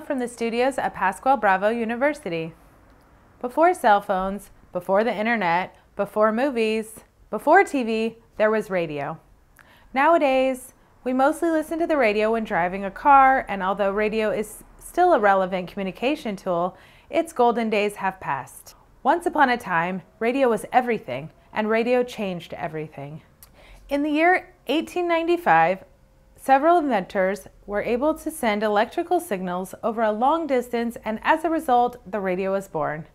from the studios at Pascual Bravo University. Before cell phones, before the internet, before movies, before TV, there was radio. Nowadays, we mostly listen to the radio when driving a car, and although radio is still a relevant communication tool, its golden days have passed. Once upon a time, radio was everything, and radio changed everything. In the year 1895, several inventors were able to send electrical signals over a long distance and as a result, the radio was born.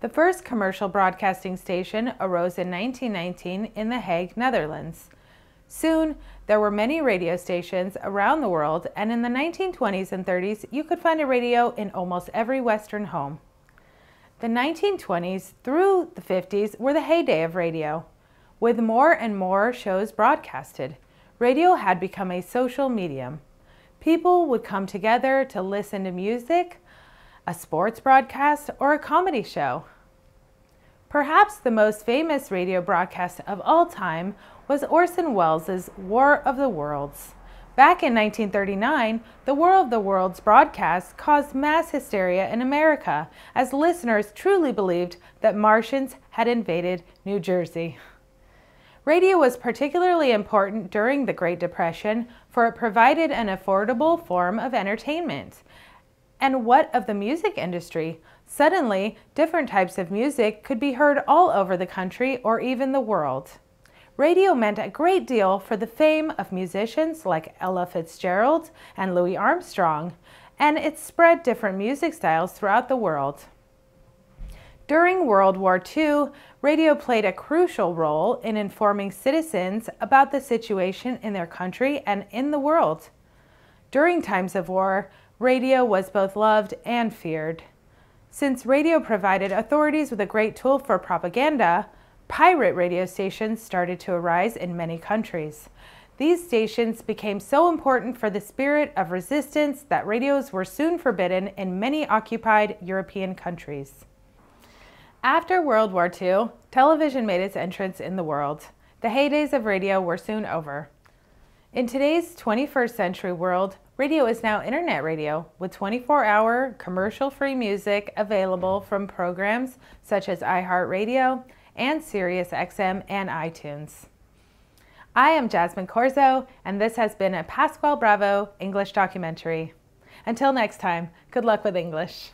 The first commercial broadcasting station arose in 1919 in The Hague, Netherlands. Soon, there were many radio stations around the world, and in the 1920s and 30s, you could find a radio in almost every Western home. The 1920s through the 50s were the heyday of radio, with more and more shows broadcasted. Radio had become a social medium. People would come together to listen to music, a sports broadcast, or a comedy show. Perhaps the most famous radio broadcast of all time was Orson Welles' War of the Worlds. Back in 1939, the War of the Worlds broadcast caused mass hysteria in America as listeners truly believed that Martians had invaded New Jersey. Radio was particularly important during the Great Depression for it provided an affordable form of entertainment. And what of the music industry? Suddenly, different types of music could be heard all over the country or even the world. Radio meant a great deal for the fame of musicians like Ella Fitzgerald and Louis Armstrong, and it spread different music styles throughout the world. During World War II, radio played a crucial role in informing citizens about the situation in their country and in the world. During times of war, radio was both loved and feared. Since radio provided authorities with a great tool for propaganda, pirate radio stations started to arise in many countries. These stations became so important for the spirit of resistance that radios were soon forbidden in many occupied European countries. After World War II, television made its entrance in the world. The heydays of radio were soon over. In today's 21st century world, radio is now internet radio with 24 hour commercial free music available from programs such as iHeartRadio and SiriusXM and iTunes. I am Jasmine Corzo, and this has been a Pasquale Bravo English documentary. Until next time, good luck with English.